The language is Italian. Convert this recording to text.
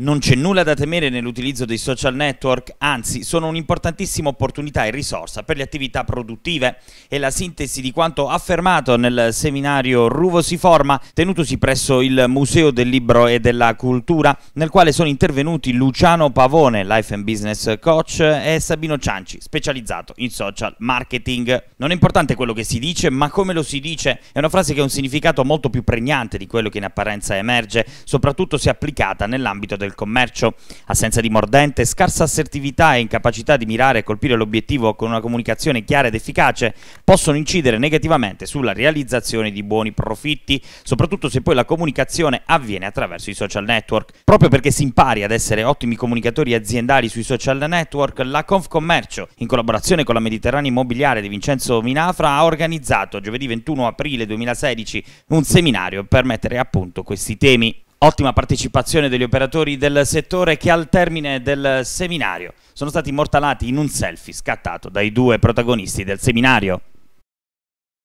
Non c'è nulla da temere nell'utilizzo dei social network, anzi sono un'importantissima opportunità e risorsa per le attività produttive. È la sintesi di quanto affermato nel seminario Ruvo si forma, tenutosi presso il Museo del Libro e della Cultura, nel quale sono intervenuti Luciano Pavone, Life and Business Coach, e Sabino Cianci, specializzato in social marketing. Non è importante quello che si dice, ma come lo si dice è una frase che ha un significato molto più pregnante di quello che in apparenza emerge, soprattutto se applicata nell'ambito del del commercio, assenza di mordente, scarsa assertività e incapacità di mirare e colpire l'obiettivo con una comunicazione chiara ed efficace possono incidere negativamente sulla realizzazione di buoni profitti, soprattutto se poi la comunicazione avviene attraverso i social network. Proprio perché si impari ad essere ottimi comunicatori aziendali sui social network, la Confcommercio, in collaborazione con la Mediterranea Immobiliare di Vincenzo Minafra, ha organizzato giovedì 21 aprile 2016 un seminario per mettere a punto questi temi. Ottima partecipazione degli operatori del settore che al termine del seminario sono stati immortalati in un selfie scattato dai due protagonisti del seminario.